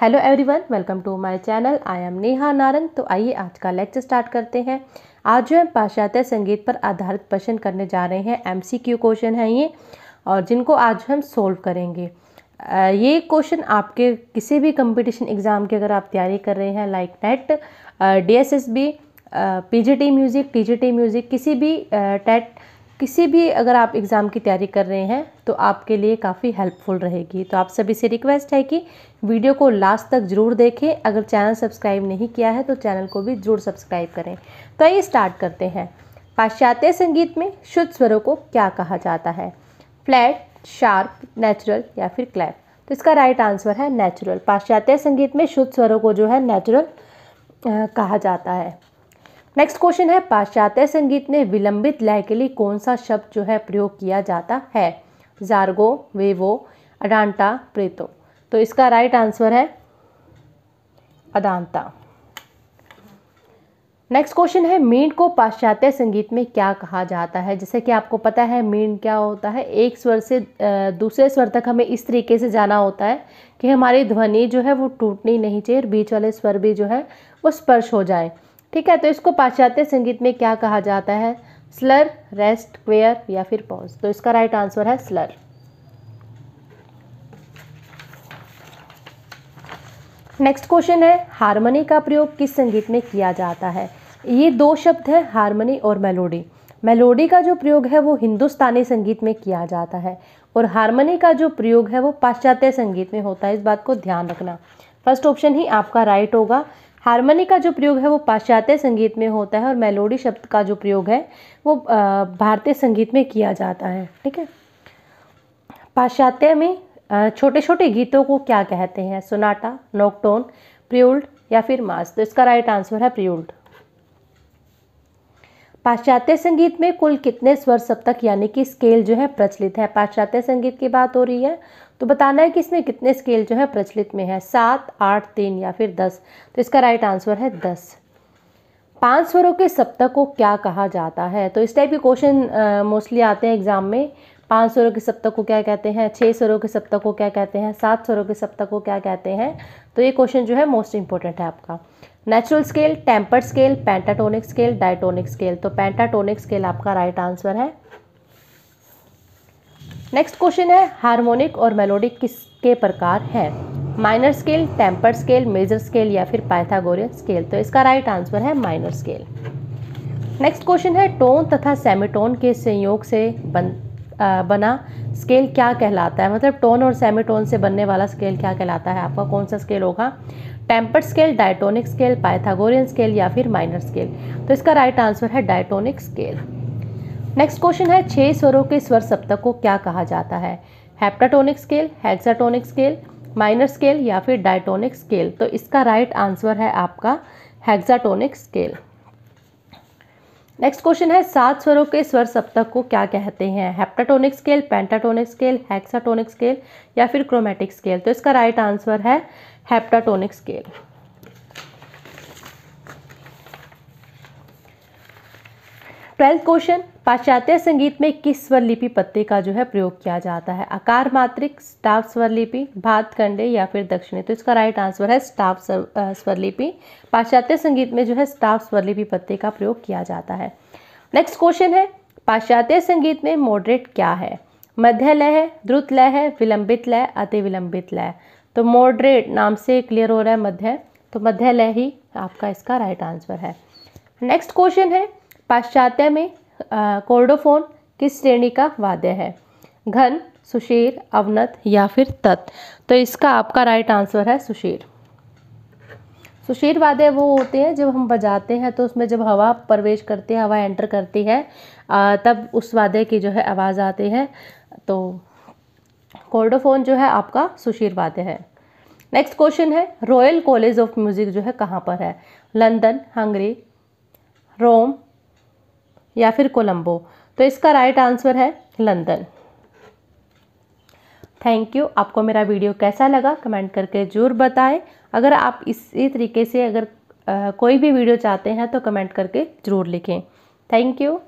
hello everyone welcome to my channel I am Neha Narang तो आइए आज का लेक्चर स्टार्ट करते हैं आज जो हम पाश्चात्य संगीत पर आधारित प्रश्न करने जा रहे हैं एमसीक्यू क्वेश्चन है ये और जिनको आज हम सोल्व करेंगे ये क्वेश्चन आपके किसी भी कंपटीशन एग्ज़ाम की अगर आप तैयारी कर रहे हैं like NET D S S B P G T music T G T music किसी भी टेट किसी भी अगर आप एग्ज़ाम की तैयारी कर रहे हैं तो आपके लिए काफ़ी हेल्पफुल रहेगी तो आप सभी से रिक्वेस्ट है कि वीडियो को लास्ट तक ज़रूर देखें अगर चैनल सब्सक्राइब नहीं किया है तो चैनल को भी ज़रूर सब्सक्राइब करें तो आइए स्टार्ट करते हैं पाश्चात्य संगीत में शुद्ध स्वरों को क्या कहा जाता है फ्लैट शार्प नेचुरल या फिर क्लैप तो इसका राइट आंसर है नेचुरल पाश्चात्य संगीत में शुद्ध स्वरों को जो है नेचुरल कहा जाता है नेक्स्ट क्वेश्चन है पाश्चात्य संगीत में विलंबित लय के लिए कौन सा शब्द जो है प्रयोग किया जाता है जार्गो वेवो अडांटा प्रेतो तो इसका राइट आंसर है अदांता नेक्स्ट क्वेश्चन है मीण को पाश्चात्य संगीत में क्या कहा जाता है जैसे कि आपको पता है मीण क्या होता है एक स्वर से दूसरे स्वर तक हमें इस तरीके से जाना होता है कि हमारी ध्वनि जो है वो टूटनी नहीं चाहिए और बीच वाले स्वर भी जो है वो स्पर्श हो जाए ठीक है तो इसको पाश्चात्य संगीत में क्या कहा जाता है स्लर रेस्ट क्वेयर या फिर पॉज तो इसका राइट आंसर है स्लर नेक्स्ट क्वेश्चन है हारमोनी का प्रयोग किस संगीत में किया जाता है ये दो शब्द हैं हारमोनी और मेलोडी मेलोडी का जो प्रयोग है वो हिंदुस्तानी संगीत में किया जाता है और हारमोनी का जो प्रयोग है वो पाश्चात्य संगीत में होता है इस बात को ध्यान रखना फर्स्ट ऑप्शन ही आपका राइट होगा हारमोनी का जो प्रयोग है वो पाश्चात्य संगीत में होता है और मेलोडी शब्द का जो प्रयोग है वो भारतीय संगीत में किया जाता है ठीक है पाश्चात्य में छोटे छोटे गीतों को क्या कहते हैं सोनाटा नोकटोन प्रियोल्ड या फिर मास तो इसका राइट आंसर है प्रियोल्ड पाश्चात्य संगीत में कुल कितने स्वर सप्तक यानी कि स्केल जो है प्रचलित है पाश्चात्य संगीत की बात हो रही है तो बताना है कि इसमें कितने स्केल जो है प्रचलित में है सात आठ तीन या फिर दस तो इसका राइट आंसर है दस पांच स्वरों के सप्तक को क्या कहा जाता है तो इस टाइप के क्वेश्चन मोस्टली आते हैं एग्जाम में पांच स्वरों के सप्तक को क्या कहते हैं छह स्वरों के सप्तक को क्या कहते हैं सात स्वरों के सप्तक को क्या कहते हैं तो ये क्वेश्चन जो है मोस्ट इंपॉर्टेंट है आपका natural scale tempered scale pentatonic scale diatonic scale तो पेंटाटोनिक स्केल आपका राइट right आंसर है नेक्स्ट क्वेश्चन है हार्मोनिक और मेलोडिक किसके प्रकार है minor scale temper scale major scale या फिर पाइथागोरियन स्केल तो इसका राइट right आंसर है माइनर स्केल नेक्स्ट क्वेश्चन है टोन तथा सेमीटोन के संयोग से बन आ, बना स्केल क्या कहलाता है मतलब टोन और सेमी टोन से बनने वाला स्केल क्या कहलाता है आपका कौन सा स्केल होगा tempered scale diatonic scale Pythagorean scale या फिर माइनर स्केल तो इसका राइट आंसर है डायटोनिक स्केल नेक्स्ट क्वेश्चन है छः स्वरों के स्वर सप्तक को क्या कहा जाता है heptatonic scale hexatonic scale minor scale या फिर डायटोनिक स्केल तो इसका राइट आंसर है आपका हेक्साटोनिक स्केल नेक्स्ट क्वेश्चन है सात स्वरों के स्वर सप्तक को क्या कहते हैं heptatonic scale pentatonic scale hexatonic scale या फिर क्रोमेटिक स्केल तो इसका राइट आंसर है हेप्टाटोनिक स्केल ट्वेल्थ क्वेश्चन पाश्चात्य संगीत में किस स्वरलिपि पत्ते का जो है प्रयोग किया जाता है आकार मात्रिक स्टाफ स्वरलिपि भात खंडे या फिर दक्षिणी तो इसका राइट आंसर है स्टाफ स्वरलिपि पाश्चात्य संगीत में जो है स्टाफ स्वरलिपि पत्ते का प्रयोग किया जाता है नेक्स्ट क्वेश्चन है पाश्चात्य संगीत में मॉडरेट क्या है मध्य लय है द्रुत लय है विलंबित लय अति विलंबित लय तो मॉडरेट नाम से क्लियर हो रहा है मध्य तो मध्य लय ही आपका इसका राइट आंसर है नेक्स्ट क्वेश्चन है पाश्चात्य में कोर्डोफोन किस श्रेणी का वाद्य है घन सुशीर अवनत या फिर तत् तो इसका आपका राइट आंसर है सुशीर सुशीर वाद्य वो होते हैं जब हम बजाते हैं तो उसमें जब हवा प्रवेश करती है हवा एंटर करती है तब उस वाद्य की जो है आवाज़ आती है तो कोर्डोफोन जो है आपका सुशीर वाद्य है नेक्स्ट क्वेश्चन है रॉयल कॉलेज ऑफ म्यूज़िक जो है कहाँ पर है लंदन हंगरी रोम या फिर कोलंबो तो इसका राइट आंसर है लंदन थैंक यू आपको मेरा वीडियो कैसा लगा कमेंट करके ज़रूर बताएं अगर आप इसी तरीके से अगर आ, कोई भी वीडियो चाहते हैं तो कमेंट करके ज़रूर लिखें थैंक यू